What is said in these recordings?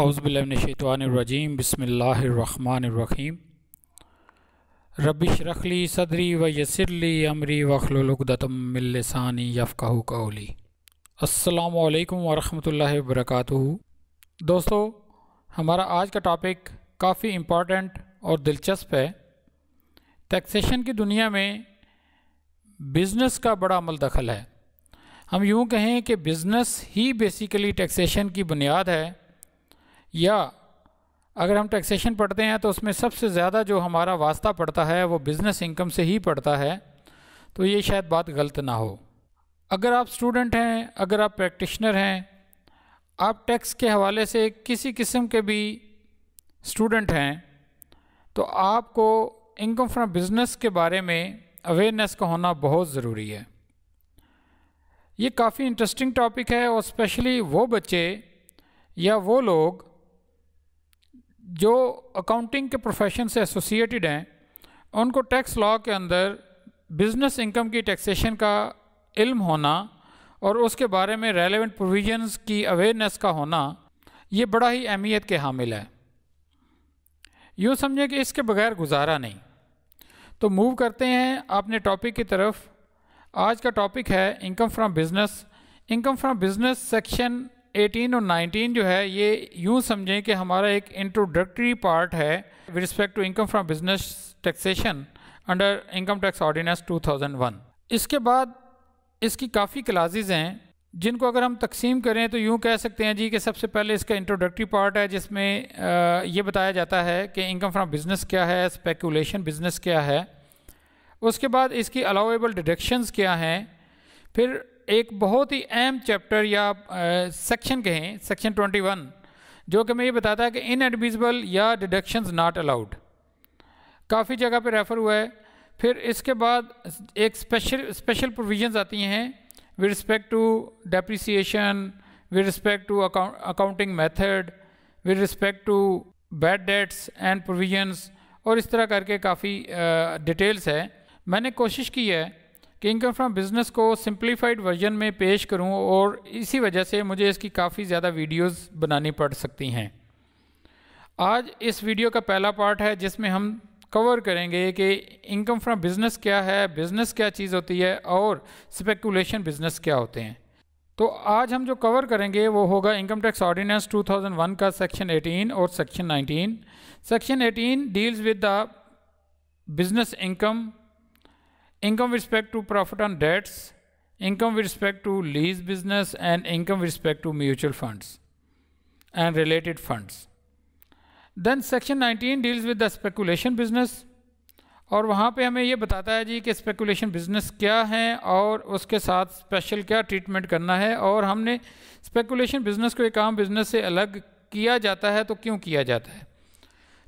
हौज़बिल्लिनशवानरजीम बसमीम रबिश रखली सदरी व यसरली अमरी वखलुलदतमिलसानी यफ़ाह कौली असलकम वरम वरक दोस्तों हमारा आज का टॉपिक काफ़ी इम्पॉर्टेंट और दिलचस्प है टैक्सेशन की दुनिया में बिज़नेस का बड़ा अमल दखल है हम यूँ कहें कि बिज़नेस ही बेसिकली टैक्सेशन की बुनियाद है या अगर हम टैक्सेशन पढ़ते हैं तो उसमें सबसे ज़्यादा जो हमारा वास्ता पड़ता है वो बिज़नेस इनकम से ही पड़ता है तो ये शायद बात गलत ना हो अगर आप स्टूडेंट हैं अगर आप प्रैक्टिशनर हैं आप टैक्स के हवाले से किसी किस्म के भी स्टूडेंट हैं तो आपको इनकम फ्रॉम बिज़नेस के बारे में अवेयरनेस का होना बहुत ज़रूरी है ये काफ़ी इंटरेस्टिंग टॉपिक है और स्पेशली वो बच्चे या वो लोग जो अकाउंटिंग के प्रोफेशन से एसोसिएटेड हैं उनको टैक्स लॉ के अंदर बिजनेस इनकम की टैक्सेशन का इल्म होना और उसके बारे में रेलेवेंट प्रोविजंस की अवेयरनेस का होना ये बड़ा ही अहमियत के हामिल है यूँ समझें कि इसके बगैर गुजारा नहीं तो मूव करते हैं अपने टॉपिक की तरफ आज का टॉपिक है income from business income from business section 18 और 19 जो है ये यूँ समझें कि हमारा एक इंट्रोडक्टरी पार्ट है with respect to income from business taxation under income tax ordinance 2001 इसके बाद इसकी काफ़ी क्लासेज हैं जिनको अगर हम तकसीम करें तो यूँ कह सकते हैं जी कि सबसे पहले इसका इंट्रोडक्टरी पार्ट है जिसमें ये बताया जाता है कि इनकम फ्रॉम बिज़नेस क्या है स्पेकुलेशन बिज़नेस क्या है उसके बाद इसकी अलाउेबल डिडक्शंस क्या हैं फिर एक बहुत ही अहम चैप्टर या सेक्शन कहें सेक्शन 21 जो कि मैं ये बताता है कि इनएडमिसिबल या डिडक्शंस नॉट अलाउड काफ़ी जगह पे रेफ़र हुआ है फिर इसके बाद एक स्पेशल स्पेशल प्रोविजंस आती हैं with respect to depreciation with respect to accounting method with respect to bad debts and provisions और इस तरह करके काफ़ी डिटेल्स है मैंने कोशिश की है कि इनकम फ्रॉम बिजनेस को सिंप्लीफाइड वर्जन में पेश करूं और इसी वजह से मुझे इसकी काफ़ी ज़्यादा वीडियोस बनानी पड़ सकती हैं आज इस वीडियो का पहला पार्ट है जिसमें हम कवर करेंगे कि इनकम फ्रॉम बिज़नेस क्या है बिज़नेस क्या चीज़ होती है और स्पेकुलेशन बिज़नेस क्या होते हैं तो आज हम जो कवर करेंगे वो होगा इनकम टैक्स ऑर्डिनेंस 2001 का सेक्शन 18 और section 19 section 18 deals with the business income income with respect to profit on debts, income with respect to lease business, and income with respect to mutual funds and related funds. Then section 19 deals with the speculation business और वहाँ पे हमें ये बताता है जी कि speculation business क्या है और उसके साथ स्पेशल क्या ट्रीटमेंट करना है और हमने स्पेकुलेशन बिजनेस को एक आम बिजनेस से अलग किया जाता है तो क्यों किया जाता है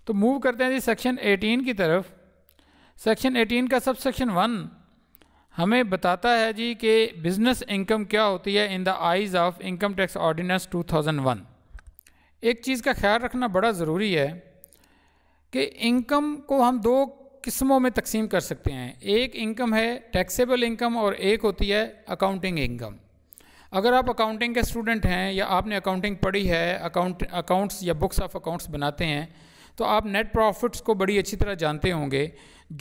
तो मूव करते हैं जी सेक्शन 18 की तरफ सेक्शन 18 का सब सेक्शन वन हमें बताता है जी कि बिजनेस इनकम क्या होती है in the eyes of income tax ordinance 2001 एक चीज़ का ख्याल रखना बड़ा ज़रूरी है कि इनकम को हम दो किस्मों में तकसीम कर सकते हैं एक इनकम है टैक्सेबल इनकम और एक होती है अकाउंटिंग इनकम अगर आप अकाउंटिंग के स्टूडेंट हैं या आपने अकाउंटिंग पढ़ी है अकाउंट अकाउंट्स या बुक्स ऑफ अकाउंट्स बनाते हैं तो आप नेट प्रॉफिट्स को बड़ी अच्छी तरह जानते होंगे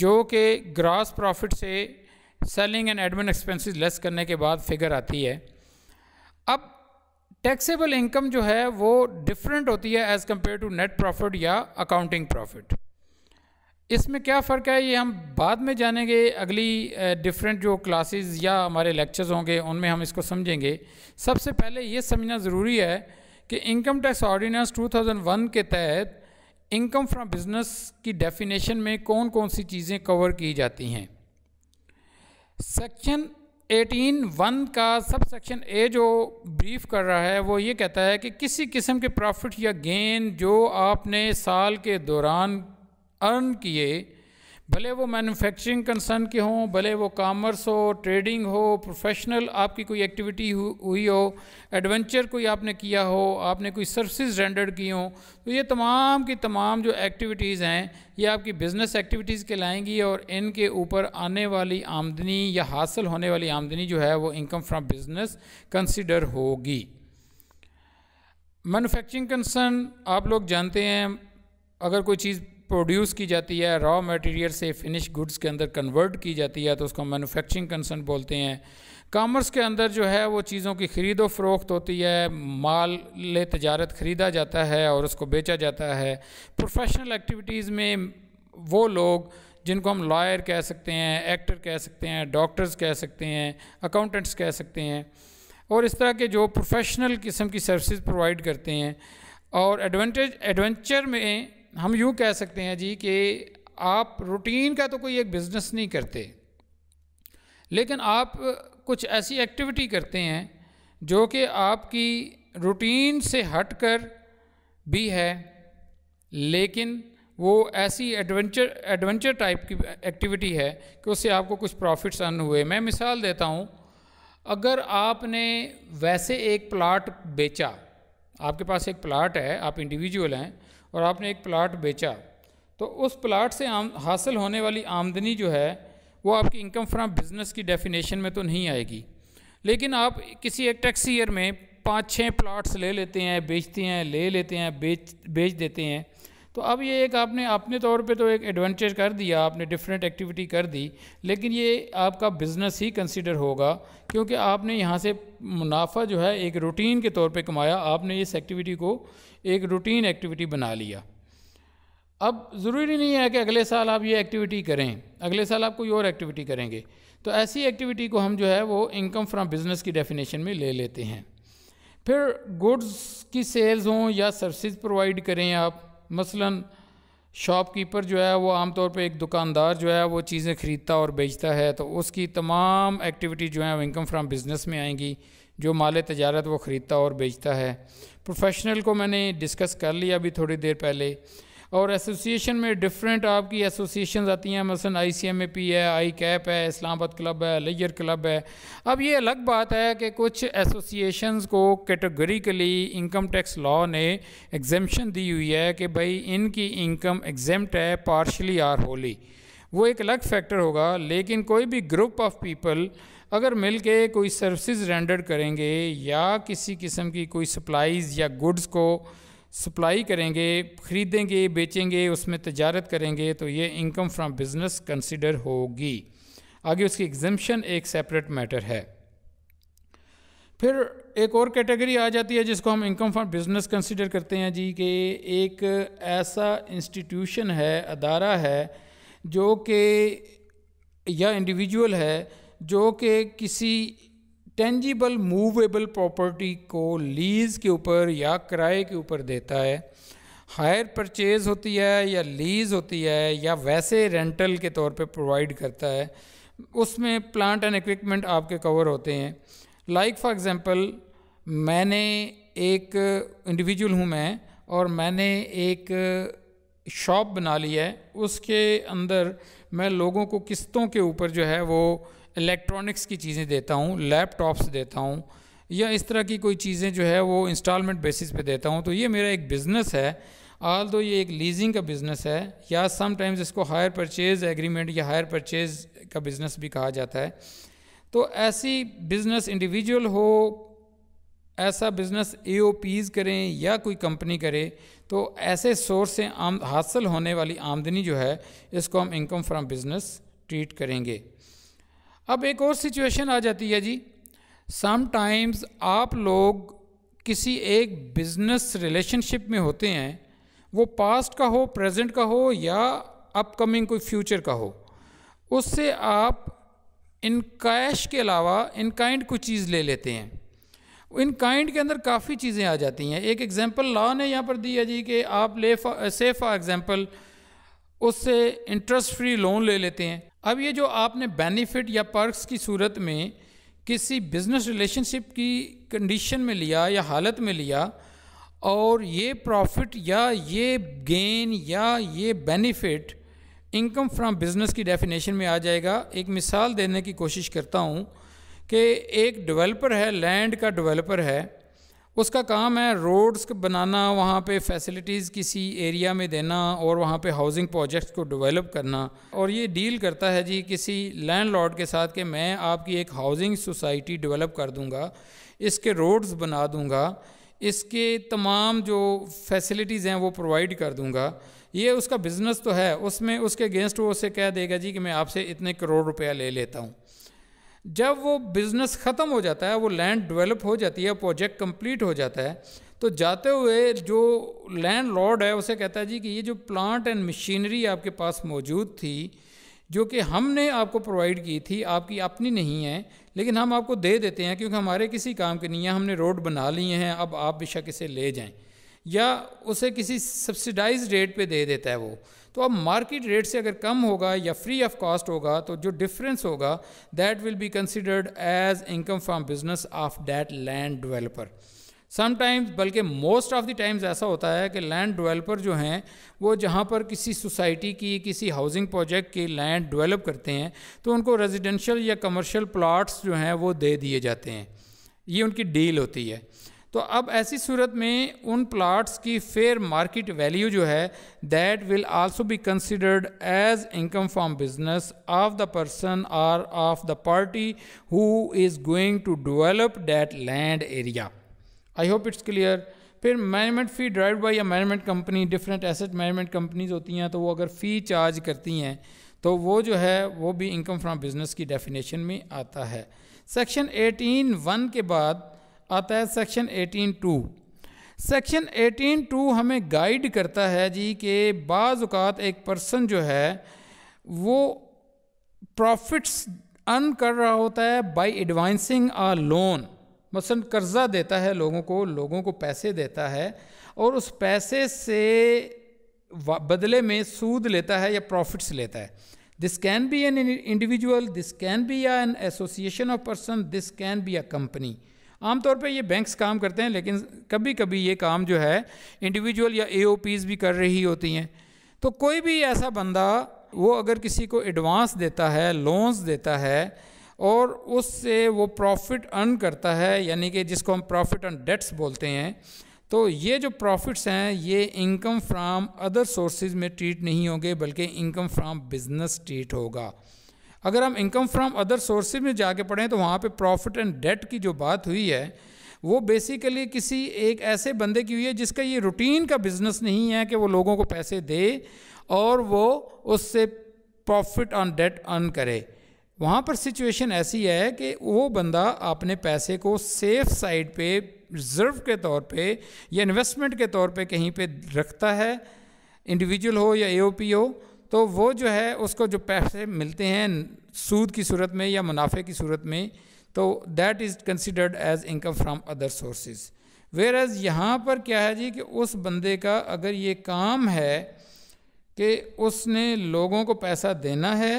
जो कि ग्रास प्रॉफिट से selling and admin expenses less करने के बाद फिगर आती है अब टैक्सेबल इनकम जो है वो डिफरेंट होती है as compare to net profit या अकाउंटिंग प्रॉफिट इसमें क्या फ़र्क है ये हम बाद में जानेंगे अगली डिफरेंट जो क्लासेस या हमारे लेक्चर्स होंगे उनमें हम इसको समझेंगे सबसे पहले ये समझना ज़रूरी है कि इनकम टैक्स ऑर्डिनेंस 2001 के तहत इनकम फ्रॉम बिजनेस की डेफिनेशन में कौन कौन सी चीज़ें कवर की जाती हैं सेक्शन 18 वन का सब सेक्शन ए जो ब्रीफ कर रहा है वो ये कहता है कि किसी किस्म के प्रॉफिट या गेन जो आपने साल के दौरान अर्न किए भले वो मैन्युफैक्चरिंग कंसर्न के हों भले वो कामर्स हो ट्रेडिंग हो प्रोफेशनल आपकी कोई एक्टिविटी हुई हो एडवेंचर कोई आपने किया हो आपने कोई सर्विसेज रेंडर्ड की हो तो ये तमाम की तमाम जो एक्टिविटीज़ हैं ये आपकी बिज़नेस एक्टिविटीज़ के लाएंगी और इनके ऊपर आने वाली आमदनी या हासिल होने वाली आमदनी जो है वो इनकम फ्राम बिज़नेस कंसिडर होगी मैनुफैक्चरिंग कंसर्न आप लोग जानते हैं अगर कोई चीज़ प्रोड्यूस की जाती है रॉ मटेरियल से फिनिश गुड्स के अंदर कन्वर्ट की जाती है तो उसको मैनुफैक्चरिंग कंसर्न बोलते हैं कामर्स के अंदर जो है वो चीज़ों की ख़रीदो फरोख्त होती है माल ले तजारत ख़रीदा जाता है और उसको बेचा जाता है प्रोफेशनल एक्टिविटीज़ में वो लोग जिनको हम लॉयर कह सकते हैं एक्टर कह सकते हैं डॉक्टर्स कह सकते हैं अकाउंटेंट्स कह सकते हैं और इस तरह के जो प्रोफेशनल किस्म की सर्विसेज प्रोवाइड करते हैं और एडवेंटेज एडवेंचर में हम यूँ कह सकते हैं जी कि आप रूटीन का तो कोई एक बिज़नेस नहीं करते लेकिन आप कुछ ऐसी एक्टिविटी करते हैं जो कि आपकी रूटीन से हटकर भी है लेकिन वो ऐसी एडवेंचर एडवेंचर टाइप की एक्टिविटी है कि उससे आपको कुछ प्रॉफिट्स अर्न हुए मैं मिसाल देता हूँ अगर आपने वैसे एक प्लाट बेचा आपके पास एक प्लाट है आप इंडिविजुअल हैं और आपने एक प्लाट बेचा तो उस प्लाट से आम हासिल होने वाली आमदनी जो है वो आपकी इनकम फ्रॉम बिज़नेस की डेफिनेशन में तो नहीं आएगी लेकिन आप किसी एक टैक्स ईयर में पाँच छः प्लाट्स ले लेते हैं बेचते हैं ले लेते हैं बेच बेच देते हैं तो अब ये एक आपने अपने तौर पे तो एक एडवेंचर कर दिया आपने डिफरेंट एक्टिविटी कर दी लेकिन ये आपका बिज़नेस ही कंसिडर होगा क्योंकि आपने यहाँ से मुनाफा जो है एक रूटीन के तौर पे कमाया आपने इस एक्टिविटी को एक रूटीन एक्टिविटी बना लिया अब ज़रूरी नहीं है कि अगले साल आप ये एक्टिविटी करें अगले साल आप कोई और एक्टिविटी करेंगे तो ऐसी एक्टिविटी को हम जो है वो इनकम फ्रॉम बिज़नेस की डेफिनेशन में ले लेते हैं फिर गुड्स की सेल्स हों या सर्विस प्रोवाइड करें आप मसलन शॉपकीपर जो है वो आमतौर पे एक दुकानदार जो है वो चीज़ें ख़रीदता और बेचता है तो उसकी तमाम एक्टिविटी जो है वो इनकम फ्रॉम बिज़नेस में आएंगी जो माल तजारत वो ख़रीदता और बेचता है प्रोफेशनल को मैंने डिस्कस कर लिया अभी थोड़ी देर पहले और एसोसिएशन में डिफरेंट आपकी एसोसिएशन आती हैं मसलन आई सी एम ए पी है आई कैप है इस्लामाबाद क्लब है लेजर क्लब है अब ये अलग बात है कि कुछ एसोसिएशंस को लिए इनकम टैक्स लॉ ने एग्जेम्पन दी हुई है कि भाई इनकी इनकम एग्जेम्प्ट है पार्शली आर होली वो एक अलग फैक्टर होगा लेकिन कोई भी ग्रुप ऑफ पीपल अगर मिल के कोई सर्विसेज रेंडर करेंगे या किसी किस्म की कोई सप्लाईज़ या गुड्स को सप्लाई करेंगे ख़रीदेंगे बेचेंगे उसमें तजारत करेंगे तो ये इनकम फ्रॉम बिज़नेस कंसिडर होगी आगे उसकी एग्जम्पन एक सेपरेट मैटर है फिर एक और कैटेगरी आ जाती है जिसको हम इनकम फ्रॉम बिज़नेस कंसिडर करते हैं जी कि एक ऐसा इंस्टीट्यूशन है अदारा है जो कि या इंडिविजुअल है जो कि किसी टेंजिबल मूवेबल प्रॉपर्टी को लीज़ के ऊपर या किराए के ऊपर देता है हायर परचेज़ होती है या लीज़ होती है या वैसे रेंटल के तौर पे प्रोवाइड करता है उसमें प्लांट एंड इक्विपमेंट आपके कवर होते हैं लाइक फॉर एग्ज़ाम्पल मैंने एक इंडिविजुअल हूँ मैं और मैंने एक शॉप बना ली है उसके अंदर मैं लोगों को किस्तों के ऊपर जो है वो इलेक्ट्रॉनिक्स की चीज़ें देता हूँ लैपटॉप्स देता हूँ या इस तरह की कोई चीज़ें जो है वो इंस्टॉलमेंट बेसिस पे देता हूँ तो ये मेरा एक बिज़नेस है आल दो ये एक लीजिंग का बिज़नेस है या समटाइम्स इसको हायर परचेज़ एग्रीमेंट या हायर परचेज़ का बिज़नेस भी कहा जाता है तो ऐसी बिज़नेस इंडिविजुअल हो ऐसा बिज़नेस ए करें या कोई कंपनी करे तो ऐसे सोर्स से आम हासिल होने वाली आमदनी जो है इसको हम इनकम फ्रॉम बिज़नेस ट्रीट करेंगे अब एक और सिचुएशन आ जाती है जी समटाइम्स आप लोग किसी एक बिजनेस रिलेशनशिप में होते हैं वो पास्ट का हो प्रेजेंट का हो या अपकमिंग कोई फ्यूचर का हो उससे आप इन कैश के अलावा इन काइंड कोई चीज़ ले लेते हैं इन काइंड के अंदर काफ़ी चीज़ें आ जाती हैं एक एग्जांपल लॉ ने यहाँ पर दिया जी कि आप ले फा, से फॉर एग्ज़ाम्पल उससे इंटरेस्ट फ्री लोन ले लेते हैं अब ये जो आपने बेनिफिट या पर्क्स की सूरत में किसी बिज़नेस रिलेशनशिप की कंडीशन में लिया या हालत में लिया और ये प्रॉफिट या ये गेन या ये बेनिफिट इनकम फ्रॉम बिज़नेस की डेफिनेशन में आ जाएगा एक मिसाल देने की कोशिश करता हूँ कि एक डेवलपर है लैंड का डेवलपर है उसका काम है रोड्स बनाना वहाँ पे फैसिलिटीज़ किसी एरिया में देना और वहाँ पे हाउसिंग प्रोजेक्ट्स को डेवलप करना और ये डील करता है जी किसी लैंडलॉर्ड के साथ कि मैं आपकी एक हाउसिंग सोसाइटी डेवलप कर दूँगा इसके रोड्स बना दूँगा इसके तमाम जो फैसिलिटीज़ हैं वो प्रोवाइड कर दूँगा ये उसका बिज़नेस तो है उसमें उसके अगेंस्ट वो उसे कह देगा जी कि मैं आपसे इतने करोड़ रुपया ले लेता हूँ जब वो बिजनेस ख़त्म हो जाता है वो लैंड डेवलप हो जाती है प्रोजेक्ट कंप्लीट हो जाता है तो जाते हुए जो लैंड लॉर्ड है उसे कहता है जी कि ये जो प्लांट एंड मशीनरी आपके पास मौजूद थी जो कि हमने आपको प्रोवाइड की थी आपकी अपनी नहीं है लेकिन हम आपको दे देते हैं क्योंकि हमारे किसी काम के नहीं है हमने रोड बना लिए हैं अब आप बेशक इसे ले जाएं या उसे किसी सब्सिडाइज रेट पे दे देता है वो तो अब मार्केट रेट से अगर कम होगा या फ्री ऑफ कॉस्ट होगा तो जो डिफरेंस होगा that will be considered as income from business of that land developer sometimes बल्कि मोस्ट ऑफ द टाइम्स ऐसा होता है कि लैंड डिवेलपर जो हैं वो जहाँ पर किसी सोसाइटी की किसी हाउसिंग प्रोजेक्ट की लैंड डिवेलप करते हैं तो उनको रेजिडेंशल या कमर्शियल प्लाट्स जो हैं वो दे दिए जाते हैं ये उनकी डील होती है तो अब ऐसी सूरत में उन प्लाट्स की फेयर मार्केट वैल्यू जो है that will also be considered as income from business of the person और of the party who is going to develop that land area I hope it's clear फिर management fee derive by या management company different asset management companies होती हैं तो वो अगर फ़ी charge करती हैं तो वो जो है वो भी इनकम फ्रॉम बिजनेस की डेफिनेशन में आता है सेक्शन एटीन वन के बाद आता है section eighteen two section eighteen two हमें गाइड करता है जी कि बाज़ात एक पर्सन जो है वो प्रॉफिट्स अर्न कर रहा होता है बाय एडवांसिंग आ लोन मसलन कर्ज़ा देता है लोगों को लोगों को पैसे देता है और उस पैसे से बदले में सूद लेता है या प्रॉफिट्स लेता है this can be an individual this can be an association of person this can be a company आमतौर पे ये बैंक्स काम करते हैं लेकिन कभी कभी ये काम जो है इंडिविजुअल या ए भी कर रही होती हैं तो कोई भी ऐसा बंदा वो अगर किसी को एडवांस देता है लोन्स देता है और उससे वो प्रॉफिट अर्न करता है यानी कि जिसको हम प्रॉफिट ऑन डेट्स बोलते हैं तो ये जो प्रॉफिट्स हैं ये इनकम फ्राम अदर सोर्सेज में ट्रीट नहीं होंगे बल्कि इनकम फ्राम बिजनेस ट्रीट होगा अगर हम इनकम फ्रॉम अदर सोर्सेज में जाके पढ़ें तो वहाँ पे प्रॉफिट एंड डेट की जो बात हुई है वो बेसिकली किसी एक ऐसे बंदे की हुई है जिसका ये रूटीन का बिजनेस नहीं है कि वो लोगों को पैसे दे और वो उससे प्रॉफिट ऑन डेट अर्न करे वहाँ पर सिचुएशन ऐसी है कि वो बंदा अपने पैसे को सेफ साइड पे रिजर्व के तौर पे या इन्वेस्टमेंट के तौर पे कहीं पे रखता है इंडिविजुअल हो या एओपी हो तो वो जो है उसको जो पैसे मिलते हैं सूद की सूरत में या मुनाफे की सूरत में तो that is considered as income from other sources whereas यहाँ पर क्या है जी कि उस बंदे का अगर ये काम है कि उसने लोगों को पैसा देना है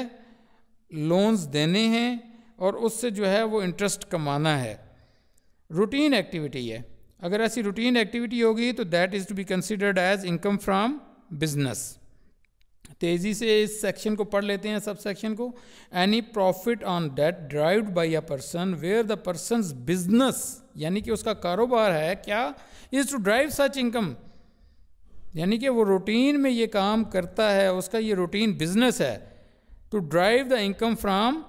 लोन्स देने हैं और उससे जो है वो इंटरेस्ट कमाना है रूटीन एक्टिविटी है अगर ऐसी रूटीन एक्टिविटी होगी तो that is to be considered as income from business तेज़ी से इस सेक्शन को पढ़ लेते हैं सब सेक्शन को any profit on debt derived by a person where the person business यानी कि उसका कारोबार है क्या is to derive such income यानी कि वो रूटीन में ये काम करता है उसका ये रूटीन बिजनेस है to derive the income from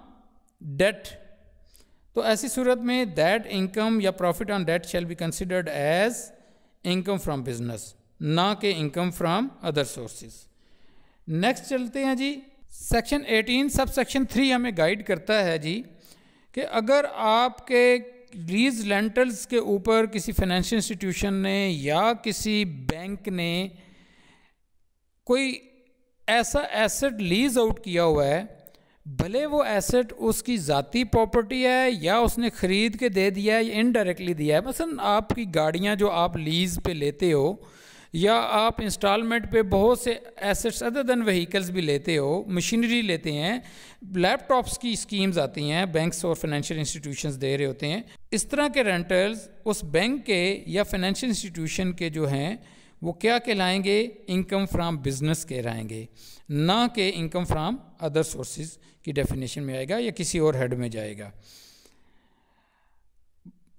debt तो ऐसी सूरत में दैट इनकम या profit on debt shall be considered as income from business ना के income from other sources next चलते हैं जी सेक्शन 18 सब सेक्शन थ्री हमें गाइड करता है जी कि अगर आपके लीज लेंटल्स के ऊपर किसी फाइनेंशियल इंस्टीट्यूशन ने या किसी बैंक ने कोई ऐसा एसेट लीज आउट किया हुआ है भले वो एसेट उसकी ज़ाती प्रॉपर्टी है या उसने ख़रीद के दे दिया है या इनडायरेक्टली दिया है मसलन आपकी गाड़ियाँ जो आप लीज़ पे लेते हो या आप इंस्टॉलमेंट पे बहुत से एसेट्स अदर देन व्हीकल्स भी लेते हो मशीनरी लेते हैं लैपटॉप्स की स्कीम्स आती हैं बैंक्स और फाइनेंशियल इंस्टीट्यूशंस दे रहे होते हैं इस तरह के रेंटल्स उस बैंक के या फाइनेंशियल इंस्टीट्यूशन के जो हैं वो क्या कहलाएंगे इनकम फ्राम बिजनेस कहलाएंगे ना कि इनकम फ्राम अदर सोर्सेज की डेफिनेशन में आएगा या किसी और हेड में जाएगा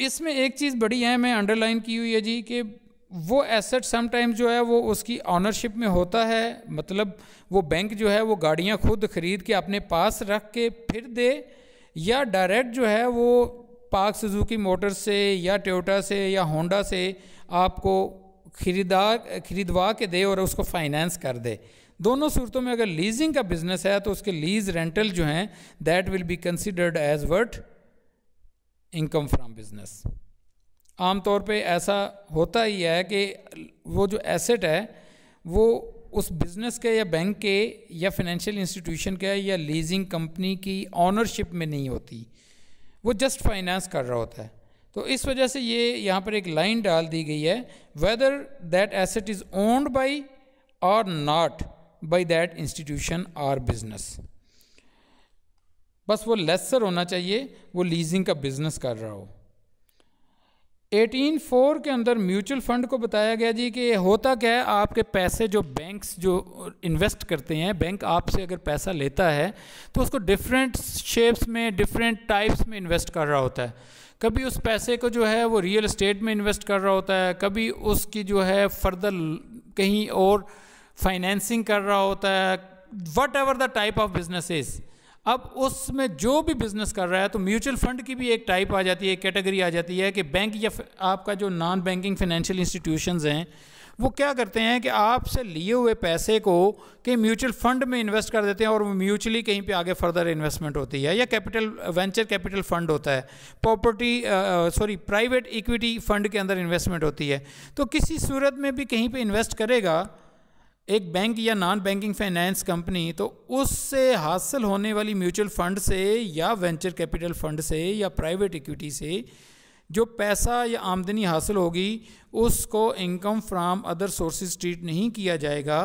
इसमें एक चीज़ बड़ी अहम है अंडरलाइन की हुई है जी कि वो एसेट समटाइम जो है वो उसकी ऑनरशिप में होता है मतलब वो बैंक जो है वो गाड़ियाँ खुद खरीद के अपने पास रख के फिर दे या डायरेक्ट जो है वो पार्क सुजुकी मोटर से या टोयोटा से या होंडा से आपको खरीदा खरीदवा के दे और उसको फाइनेंस कर दे दोनों सूरतों में अगर लीजिंग का बिजनेस है तो उसके लीज रेंटल जो हैं that will be considered as what income from business आमतौर पे ऐसा होता ही है कि वो जो एसेट है वो उस बिज़नेस के या बैंक के या फाइनेंशियल इंस्टीट्यूशन के या लीजिंग कंपनी की ऑनरशिप में नहीं होती वो जस्ट फाइनेंस कर रहा होता है तो इस वजह से ये यहाँ पर एक लाइन डाल दी गई है whether that asset is owned by or not by that institution or business बस वो लेसर होना चाहिए वो लीजिंग का बिजनेस कर रहा हो एटीन फोर के अंदर म्यूचुअल फंड को बताया गया जी कि ये होता क्या है आपके पैसे जो बैंक्स जो इन्वेस्ट करते हैं बैंक आपसे अगर पैसा लेता है तो उसको डिफरेंट शेप्स में डिफरेंट टाइप्स में इन्वेस्ट कर रहा होता है कभी उस पैसे को जो है वो रियल इस्टेट में इन्वेस्ट कर रहा होता है कभी उसकी जो है फर्दर कहीं और फाइनेंसिंग कर रहा होता है whatever the type of business अब उसमें जो भी बिजनेस कर रहा है तो म्यूचुअल फंड की भी एक टाइप आ जाती है कैटेगरी आ जाती है कि बैंक या आपका जो नॉन बैंकिंग फाइनेंशियल इंस्टीट्यूशन हैं वो क्या करते हैं कि आपसे लिए हुए पैसे को कि म्यूचुअल फंड में इन्वेस्ट कर देते हैं और म्यूचुअली कहीं पे आगे फर्दर इन्वेस्टमेंट होती है या कैपिटल वेंचर कैपिटल फंड होता है property sorry private equity fund के अंदर इन्वेस्टमेंट होती है तो किसी सूरत में भी कहीं पर इन्वेस्ट करेगा एक बैंक या नॉन बैंकिंग फाइनेंस कंपनी तो उससे हासिल होने वाली म्यूचुअल फंड से या वेंचर कैपिटल फंड से या प्राइवेट इक्विटी से जो पैसा या आमदनी हासिल होगी उसको income from other sources treat नहीं किया जाएगा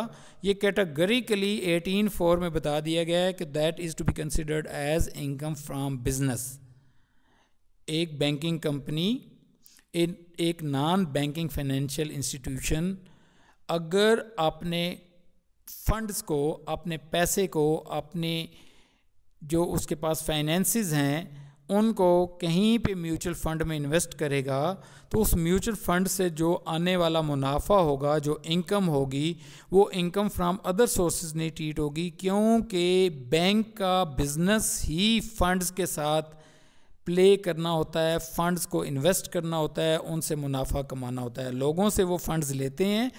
ये कैटेगरिकली एटीन फोर में बता दिया गया है कि that is to be considered as income from business एक बैंकिंग कंपनी एक नॉन बैंकिंग फाइनेंशियल इंस्टीट्यूशन अगर आपने फंड्स को अपने पैसे को अपने जो उसके पास फाइनेंस हैं उनको कहीं पे म्यूचुअल फंड में इन्वेस्ट करेगा तो उस म्यूचुअल फंड से जो आने वाला मुनाफा होगा जो इनकम होगी वो इनकम फ्रॉम अदर सोर्सेज नहीं ट्रीट होगी क्योंकि बैंक का बिजनेस ही फंड्स के साथ प्ले करना होता है फंड्स को इन्वेस्ट करना होता है उनसे मुनाफा कमाना होता है लोगों से वो फंड्स लेते हैं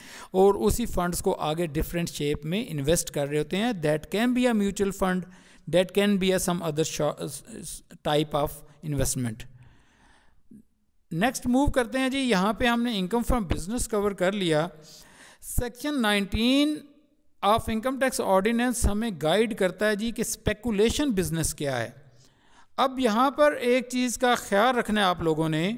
और उसी फंड्स को आगे डिफरेंट शेप में इन्वेस्ट कर रहे होते हैं that can be a mutual fund that can be a some other type of investment next move करते हैं जी यहाँ पे हमने इनकम फ्रॉम बिजनेस कवर कर लिया section 19 of income tax ordinance हमें गाइड करता है जी कि स्पेकुलेशन बिजनेस क्या है अब यहाँ पर एक चीज़ का ख्याल रखना है आप लोगों ने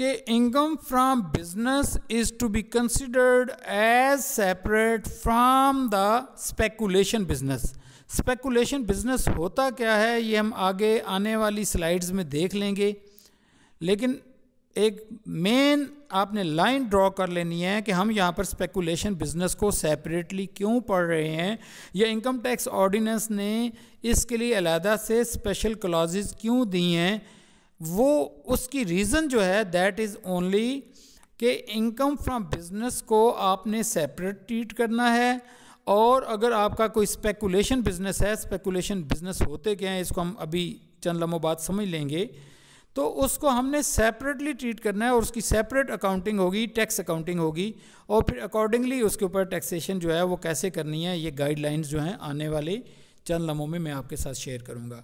कि income from business is to be considered as separate from the speculation business speculation business होता क्या है ये हम आगे आने वाली स्लाइड्स में देख लेंगे लेकिन एक मेन आपने लाइन ड्रॉ कर लेनी है कि हम यहाँ पर स्पेकुलेशन बिजनेस को सेपरेटली क्यों पढ़ रहे हैं या इनकम टैक्स ऑर्डिनेंस ने इसके लिए अलहदा से स्पेशल क्लॉजेज क्यों दी हैं वो उसकी रीज़न जो है दैट इज़ ओनली कि इनकम फ्रॉम बिजनेस को आपने सेपरेट ट्रीट करना है और अगर आपका कोई स्पेकुलेशन बिजनेस है स्पेकुलेशन बिजनेस होते क्या हैं इसको हम अभी चंद लम्बो बाद समझ लेंगे तो उसको हमने सेपरेटली ट्रीट करना है और उसकी सेपरेट अकाउंटिंग होगी टैक्स अकाउंटिंग होगी और फिर अकॉर्डिंगली उसके ऊपर टैक्सेशन जो है वो कैसे करनी है ये गाइडलाइंस जो हैं आने वाले चंद लम्हों में मैं आपके साथ शेयर करूंगा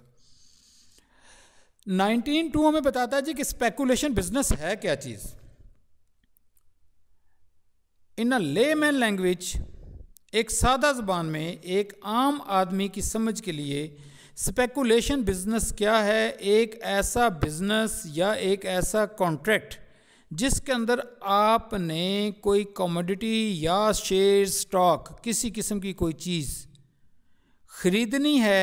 नाइनटीन टू हमें बताता है जी कि स्पेकुलेशन बिजनेस है क्या चीज़ इन अ लेमैन लैंग्वेज एक सादा ज़बान में एक आम आदमी की समझ के लिए स्पेकुलेशन बिजनेस क्या है एक ऐसा बिजनेस या एक ऐसा कॉन्ट्रैक्ट जिसके अंदर आपने कोई कमोडिटी या शेयर स्टॉक किसी किस्म की कोई चीज़ खरीदनी है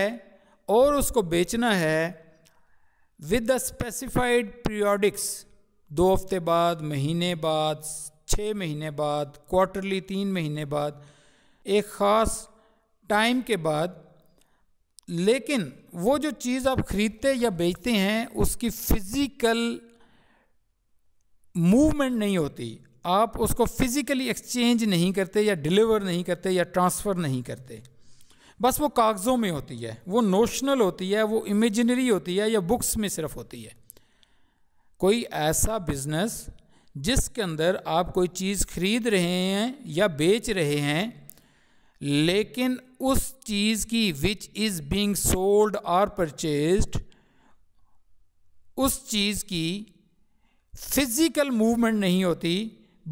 और उसको बेचना है विद द स्पेसिफाइड पीरियडिक्स दो हफ्ते बाद महीने बाद छः महीने बाद क्वार्टरली तीन महीने बाद एक ख़ास टाइम के बाद लेकिन वो जो चीज़ आप खरीदते या बेचते हैं उसकी फिज़िकल मूवमेंट नहीं होती आप उसको फिज़िकली एक्सचेंज नहीं करते या डिलीवर नहीं करते या ट्रांसफ़र नहीं करते बस वो कागज़ों में होती है वो नोशनल होती है वो इमेजिनरी होती है या बुक्स में सिर्फ होती है कोई ऐसा बिज़नेस जिसके अंदर आप कोई चीज़ खरीद रहे हैं या बेच रहे हैं लेकिन उस चीज़ की विच इज़ बींग सोल्ड और परचेज्ड उस चीज़ की फिज़िकल मूवमेंट नहीं होती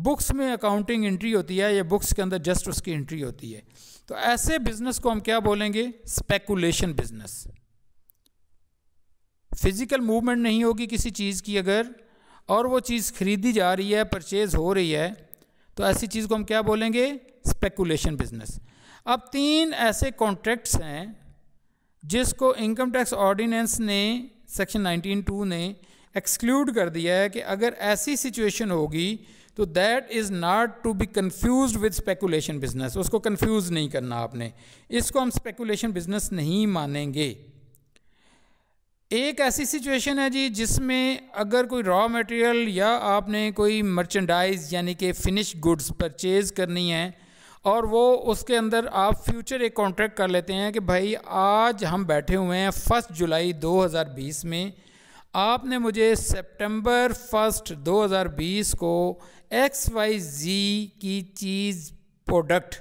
बुक्स में अकाउंटिंग एंट्री होती है या बुक्स के अंदर जस्ट उसकी एंट्री होती है तो ऐसे बिजनेस को हम क्या बोलेंगे स्पेकुलेशन बिजनेस फिज़िकल मूवमेंट नहीं होगी किसी चीज़ की अगर और वो चीज़ खरीदी जा रही है परचेज़ हो रही है तो ऐसी चीज़ को हम क्या बोलेंगे स्पेकुलेशन बिजनेस अब तीन ऐसे कॉन्ट्रैक्ट्स हैं जिसको इनकम टैक्स ऑर्डिनेंस ने सेक्शन 192 ने एक्सक्लूड कर दिया है कि अगर ऐसी सिचुएशन होगी तो that is not to be confuse with speculation business उसको कन्फ्यूज नहीं करना आपने इसको हम स्पेकुलेशन बिजनेस नहीं मानेंगे एक ऐसी सिचुएशन है जी जिसमें अगर कोई रॉ मटेरियल या आपने कोई मर्चेंडाइज यानी कि फिनिश गुड्स परचेज़ करनी है और वो उसके अंदर आप फ्यूचर एक कॉन्ट्रैक्ट कर लेते हैं कि भाई आज हम बैठे हुए हैं फर्स्ट जुलाई 2020 में आपने मुझे सितंबर फर्स्ट 2020 को एक्स वाई जी की चीज़ प्रोडक्ट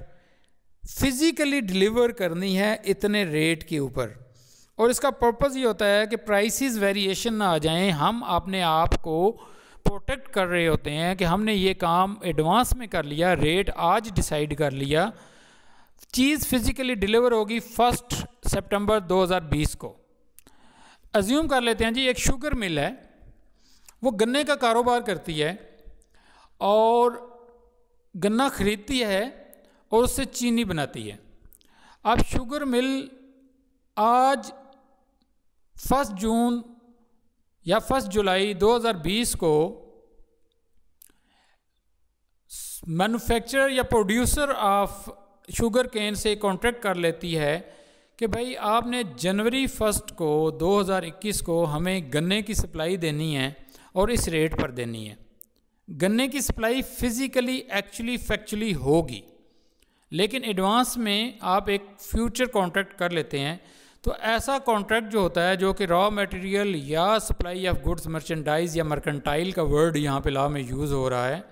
फिज़िकली डिलीवर करनी है इतने रेट के ऊपर और इसका पर्पज़ ये होता है कि प्राइसेस वेरिएशन ना आ जाएं हम अपने आप को प्रोटेक्ट कर रहे होते हैं कि हमने ये काम एडवांस में कर लिया रेट आज डिसाइड कर लिया चीज़ फिज़िकली डिलीवर होगी फर्स्ट सितंबर 2020 को अज्यूम कर लेते हैं जी एक शुगर मिल है वो गन्ने का कारोबार करती है और गन्ना खरीदती है और उससे चीनी बनाती है अब शुगर मिल आज फर्स्ट जून या फर्स्ट जुलाई 2020 को मैन्युफैक्चरर या प्रोड्यूसर ऑफ शुगर केन से कॉन्ट्रैक्ट कर लेती है कि भाई आपने जनवरी फर्स्ट को 2021 को हमें गन्ने की सप्लाई देनी है और इस रेट पर देनी है गन्ने की सप्लाई फिज़िकली एक्चुअली फैक्चुअली होगी लेकिन एडवांस में आप एक फ्यूचर कॉन्ट्रैक्ट कर लेते हैं तो ऐसा कॉन्ट्रैक्ट जो होता है जो कि रॉ मटेरियल या सप्लाई ऑफ गुड्स मर्चेंडाइज या मर्केंटाइल का वर्ड यहाँ पे लॉ में यूज़ हो रहा है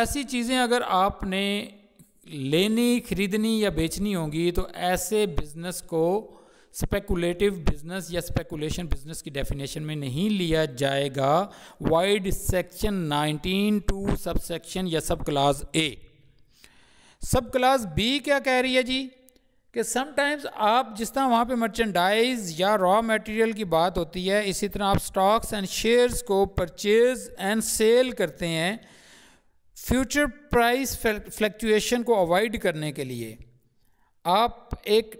ऐसी चीज़ें अगर आपने लेनी खरीदनी या बेचनी होंगी तो ऐसे बिज़नेस को स्पेकुलेटिव बिजनेस या स्पेकुलेशन बिजनेस की डेफिनेशन में नहीं लिया जाएगा vide section 19 two subsection या सब क्लास ए सब क्लास बी क्या कह रही है जी कि समटाइम्स आप जिस तरह वहाँ पे मर्चेंडाइज या रॉ मटेरियल की बात होती है इसी तरह आप स्टॉक्स एंड शेयर्स को परचेज एंड सेल करते हैं फ्यूचर प्राइस फ्लक्चुएशन को अवॉइड करने के लिए आप एक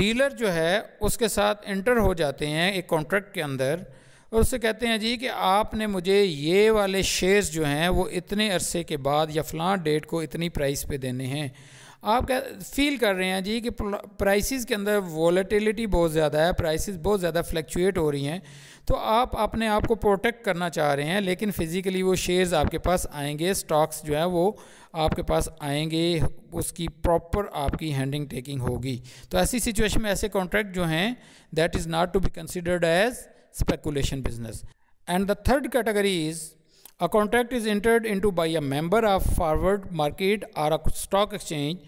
डीलर जो है उसके साथ एंटर हो जाते हैं एक कॉन्ट्रैक्ट के अंदर और उससे कहते हैं जी कि आपने मुझे ये वाले शेयर्स जो हैं वो इतने अरसे के बाद या फलां डेट को इतनी प्राइस पे देने हैं आप कह फील कर रहे हैं जी कि प्राइसेस के अंदर वॉलेटिलिटी बहुत ज़्यादा है प्राइसेस बहुत ज़्यादा फ्लक्चुएट हो रही हैं तो आप अपने आप को प्रोटेक्ट करना चाह रहे हैं लेकिन फिज़िकली वो शेयर्स आपके पास आएंगे स्टॉक्स जो हैं वो आपके पास आएंगे उसकी प्रॉपर आपकी हैंडिंग टेकिंग होगी तो ऐसी सिचुएशन में ऐसे कॉन्ट्रैक्ट जो हैं that is not to be considered as speculation business and the third category is A contract is entered into by a member of forward market or a stock exchange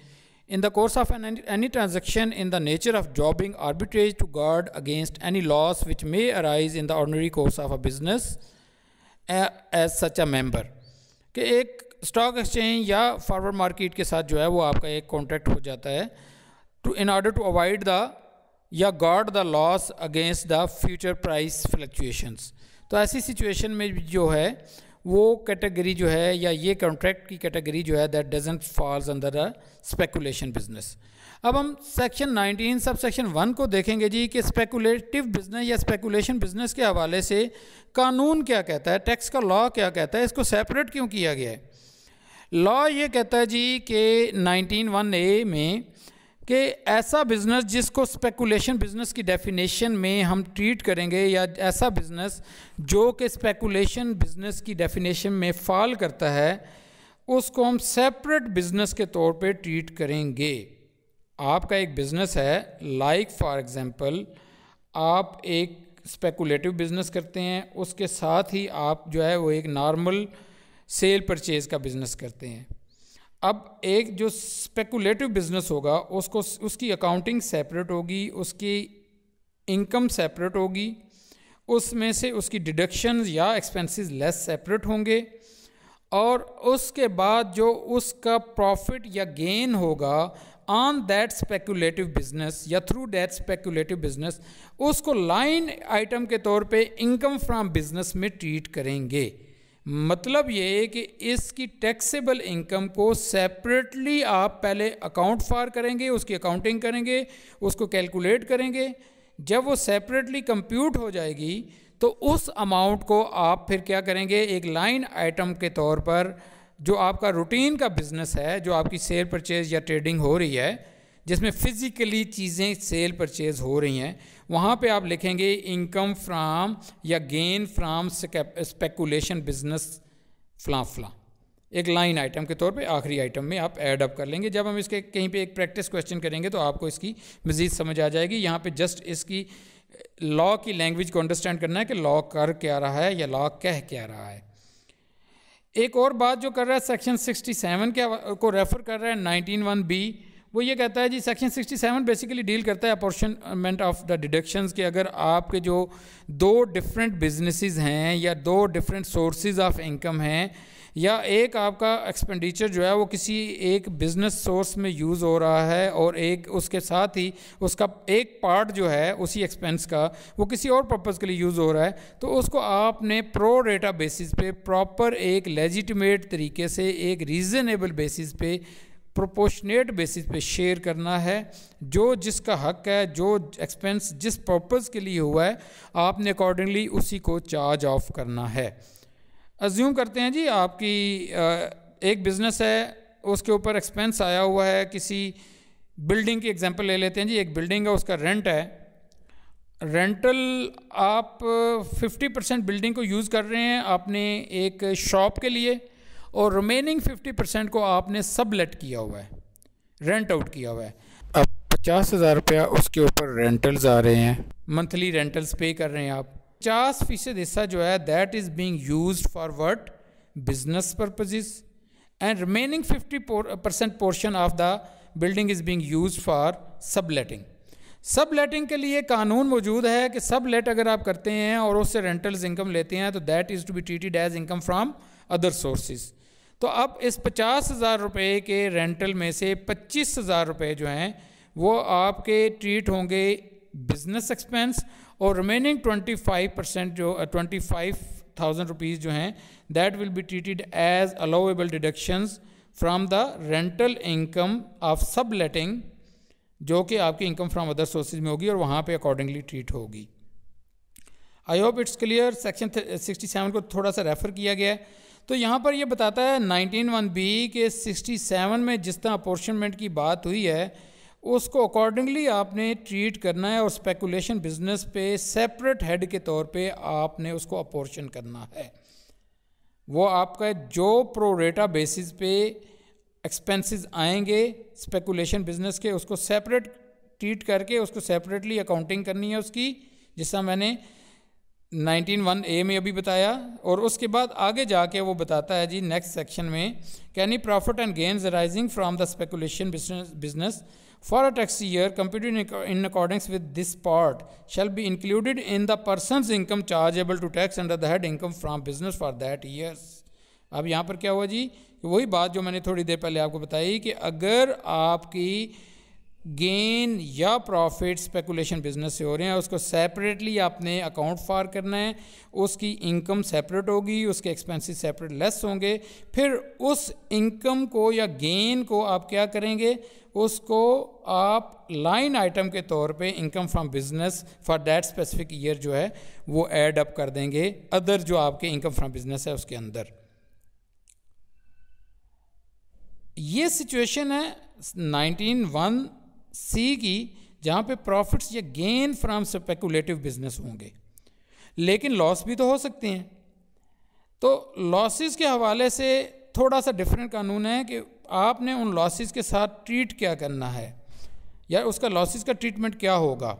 in the course of an, any transaction in the nature of jobbing arbitrage to guard against any loss which may arise in the ordinary course of a business uh, as such a member कि एक stock exchange या forward market के साथ जो है वो आपका एक contract हो जाता है to in order to avoid the या guard the loss against the future price fluctuations. तो ऐसी situation में जो है वो कैटेगरी जो है या ये कॉन्ट्रैक्ट की कैटेगरी जो है दैट डजेंट फॉल्स अंदर अ स्पेकुलेशन बिजनेस अब हम सेक्शन 19 सब सेक्शन वन को देखेंगे जी कि स्पेकुलेटिव बिजनेस या स्पेकुलेशन बिजनेस के हवाले से कानून क्या कहता है टैक्स का लॉ क्या कहता है इसको सेपरेट क्यों किया गया है लॉ ये कहता है जी कि 19 वन ए में कि ऐसा बिजनेस जिसको स्पेकुलेशन बिजनेस की डेफिनेशन में हम ट्रीट करेंगे या ऐसा बिजनेस जो कि स्पेकुलेशन बिजनेस की डेफिनेशन में फॉल करता है उसको हम सेपरेट बिजनेस के तौर पे ट्रीट करेंगे आपका एक बिजनेस है लाइक फॉर एग्जांपल आप एक स्पेकुलेटिव बिजनेस करते हैं उसके साथ ही आप जो है वो एक नॉर्मल सेल परचेज़ का बिज़नेस करते हैं अब एक जो स्पेकुलेटिव बिजनेस होगा उसको उसकी अकाउंटिंग सेपरेट होगी उसकी इनकम सेपरेट होगी उसमें से उसकी डिडक्शन या एक्सपेंसेस लेस सेपरेट होंगे और उसके बाद जो उसका प्रॉफिट या गेन होगा ऑन दैट स्पेकुलेटिव बिजनेस या थ्रू दैट स्पेकुलेटिव बिजनेस उसको लाइन आइटम के तौर पे इनकम फ्रॉम बिजनेस में ट्रीट करेंगे मतलब ये है कि इसकी टैक्सेबल इनकम को सेपरेटली आप पहले अकाउंट फार करेंगे उसकी अकाउंटिंग करेंगे उसको कैलकुलेट करेंगे जब वो सेपरेटली कंप्यूट हो जाएगी तो उस अमाउंट को आप फिर क्या करेंगे एक लाइन आइटम के तौर पर जो आपका रूटीन का बिजनेस है जो आपकी शेयर परचेज या ट्रेडिंग हो रही है जिसमें फ़िज़िकली चीज़ें सेल परचेज़ हो रही हैं वहाँ पे आप लिखेंगे इनकम फ्राम या गेन फ्राम स्पेकुलेशन बिजनेस फ्ला फ्ला एक लाइन आइटम के तौर पे आखिरी आइटम में आप ऐड अप कर लेंगे जब हम इसके कहीं पे एक प्रैक्टिस क्वेश्चन करेंगे तो आपको इसकी मज़ीद समझ आ जाएगी यहाँ पे जस्ट इसकी लॉ की लैंग्वेज को अंडरस्टैंड करना है कि लॉ कर क्या रहा है या लॉ कह क्या रहा है एक और बात जो कर रहा है सेक्शन 67 के को रेफ़र कर रहा है नाइनटीन वन बी वो ये कहता है जी सेक्शन 67 बेसिकली डील करता है अपॉर्शनमेंट ऑफ द डिडक्शंस कि अगर आपके जो दो डिफरेंट बिजनेसेस हैं या दो डिफरेंट सोर्सेज ऑफ इनकम हैं या एक आपका एक्सपेंडिचर जो है वो किसी एक बिजनेस सोर्स में यूज़ हो रहा है और एक उसके साथ ही उसका एक पार्ट जो है उसी एक्सपेंस का वो किसी और पर्पज़ के लिए यूज़ हो रहा है तो उसको आपने प्रो रेटा बेसिस पे प्रॉपर एक लेजिटिमेट तरीके से एक रीज़नेबल बेसिस पे प्रोपोर्शनेट बेसिस पे शेयर करना है जो जिसका हक है जो एक्सपेंस जिस पर्पज़ के लिए हुआ है आपने अकॉर्डिंगली उसी को चार्ज ऑफ करना है अज्यूम करते हैं जी आपकी एक बिज़नेस है उसके ऊपर एक्सपेंस आया हुआ है किसी बिल्डिंग की एग्जांपल ले लेते हैं जी एक बिल्डिंग है उसका रेंट है रेंटल आप 50 परसेंट बिल्डिंग को यूज़ कर रहे हैं आपने एक शॉप के लिए और रिमेनिंग 50 परसेंट को आपने सबलेट किया हुआ है रेंट आउट किया हुआ है अब पचास हज़ार रुपया उसके ऊपर रेंटल्स आ रहे हैं मंथली रेंटल्स पे कर रहे हैं आप पचास फीसद हिस्सा जो है that is being used for what business purposes and remaining 50% portion of the building is being used सब subletting सबलेटिंग के लिए कानून मौजूद है कि सबलेट अगर आप करते हैं और उससे रेंटल्स इनकम लेते हैं तो that is to be treated as income from other sources तो अब इस पचास हज़ार रुपये के रेंटल में से पच्चीस हज़ार रुपये जो हैं वो आपके ट्रीट होंगे बिजनेस एक्सपेंस और रिमेनिंग ट्वेंटी फाइव परसेंट जो ट्वेंटी फाइव थाउजेंड रुपीज़ जो हैं that will be treated as allowable deductions from the rental income of subletting जो कि आपकी इनकम फ्राम अदर सोर्सेज में होगी और वहाँ पे अकॉर्डिंगली ट्रीट होगी I hope it's clear section sixty seven को थोड़ा सा रेफर किया गया है तो यहाँ पर यह बताता है नाइनटीन वन बी के सिक्सटी सेवन में जिस तरह अपोर्शनमेंट की बात हुई है उसको अकॉर्डिंगली आपने ट्रीट करना है और स्पेकुलेशन बिजनेस पे सेपरेट हेड के तौर पे आपने उसको अपोर्शन करना है वो आपका जो प्रोरेटा बेसिस पे एक्सपेंसेस आएंगे स्पेकुलेशन बिजनेस के उसको सेपरेट ट्रीट करके उसको सेपरेटली अकाउंटिंग करनी है उसकी जिसका मैंने नाइनटीन वन ए में अभी बताया और उसके बाद आगे जाके वो बताता है जी नेक्स्ट सेक्शन में any profit and gains arising from the speculation business for a tax year computed in accordance with this part shall be included in the person income chargeable to tax under the head income from business for that years अब यहाँ पर क्या हुआ जी वही बात जो मैंने थोड़ी देर पहले आपको बताई कि अगर आपकी गेन या प्रॉफिट स्पेकुलेशन बिजनेस से हो रहे हैं उसको सेपरेटली आपने अकाउंट फार करना है उसकी इनकम सेपरेट होगी उसके एक्सपेंसेस सेपरेट लेस होंगे फिर उस इनकम को या गेन को आप क्या करेंगे उसको आप लाइन आइटम के तौर पे income from business for that specific year जो है वो एड अप कर देंगे अदर जो आपके इनकम फ्रॉम बिजनेस है उसके अंदर ये सिचुएशन है नाइनटीन वन सी की जहाँ पे प्रॉफिट्स या गेन फ्रॉम स्पेकुलेटिव बिजनेस होंगे लेकिन लॉस भी तो हो सकते हैं तो लॉसेस के हवाले से थोड़ा सा डिफरेंट कानून है कि आपने उन लॉसेस के साथ ट्रीट क्या करना है या उसका लॉसेस का ट्रीटमेंट क्या होगा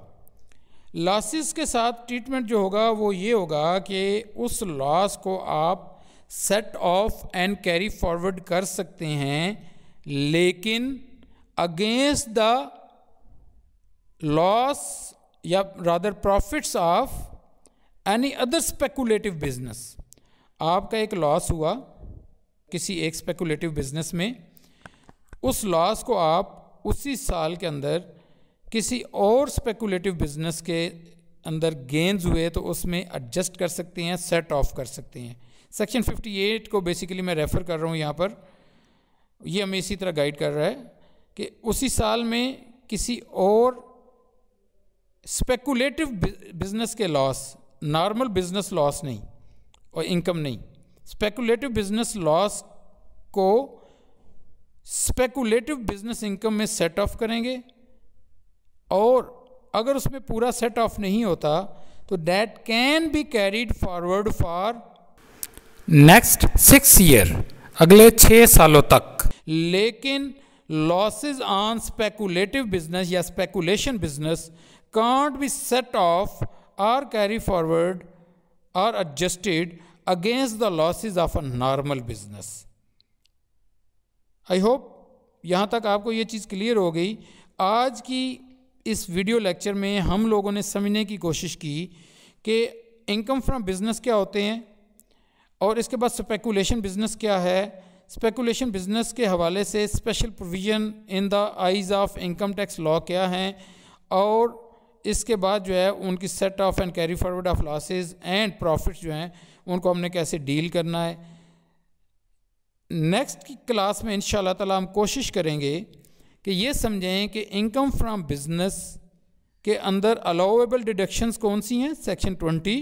लॉसेस के साथ ट्रीटमेंट जो होगा वो ये होगा कि उस लॉस को आप set off and carry forward कर सकते हैं लेकिन अगेंस्ट द लॉस या rather profits of any other speculative business आपका एक लॉस हुआ किसी एक स्पेकुलेटिव बिजनेस में उस लॉस को आप उसी साल के अंदर किसी और स्पेकुलेटिव बिजनेस के अंदर गेंस हुए तो उसमें एडजस्ट कर सकते हैं सेट ऑफ कर सकते हैं सेक्शन 58 को बेसिकली मैं रेफ़र कर रहा हूँ यहाँ पर ये हमें इसी तरह गाइड कर रहा है कि उसी साल में किसी और स्पेकुलेटिव बिजनेस के लॉस नॉर्मल बिजनेस लॉस नहीं और इनकम नहीं स्पेकुलेटिव बिजनेस लॉस को स्पेकुलेटिव बिजनेस इनकम में सेट ऑफ करेंगे और अगर उसमें पूरा सेट ऑफ नहीं होता तो that can be carried forward for next six year अगले छः सालों तक लेकिन लॉसेस ऑन स्पेकुलेटिव बिजनेस या speculation business can't be set off or carried forward or adjusted against the losses of a normal business. I hope यहाँ तक आपको ये चीज़ क्लियर हो गई आज की इस वीडियो लेक्चर में हम लोगों ने समझने की कोशिश की कि इनकम फ्रॉम बिज़नेस क्या होते हैं और इसके बाद स्पेकुलेशन बिज़नेस क्या है स्पेकुलेशन बिज़नेस के हवाले से special provision in the eyes of income tax law क्या हैं और इसके बाद जो है उनकी set off and carry forward of losses and profits जो हैं उनको हमने कैसे डील करना है नेक्स्ट की क्लास में इन ताला हम कोशिश करेंगे कि ये समझें कि इनकम फ्रॉम बिजनेस के अंदर अलाउेबल डिडक्शंस कौन सी हैं सेक्शन ट्वेंटी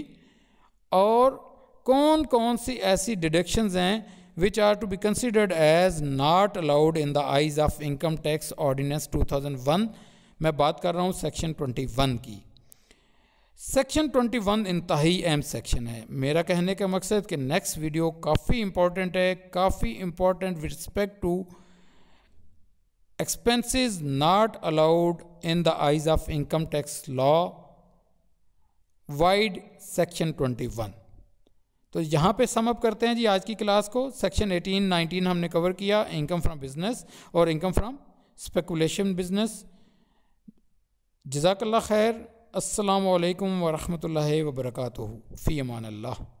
और कौन कौन सी ऐसी डिडक्शंस हैं to be considered as not allowed in the in of income tax income two thousand one मैं बात कर रहा हूँ सेक्शन ट्वेंटी वन की सेक्शन ट्वेंटी वन इंतहाई अहम सेक्शन है मेरा कहने का मकसद कि नेक्स्ट वीडियो काफ़ी इम्पोर्टेंट है काफ़ी important with respect to expenses not allowed in the eyes of income tax law vide section twenty one तो यहाँ पे सम अप करते हैं जी आज की क्लास को सेक्शन 18 19 हमने कवर किया इनकम फ्रॉम बिजनेस और इनकम फ्रॉम स्पेकुलेशन बिजनेस जजाकल्ला खैर असलकम वरहमल वर्का फ़ी अमान अल्लाह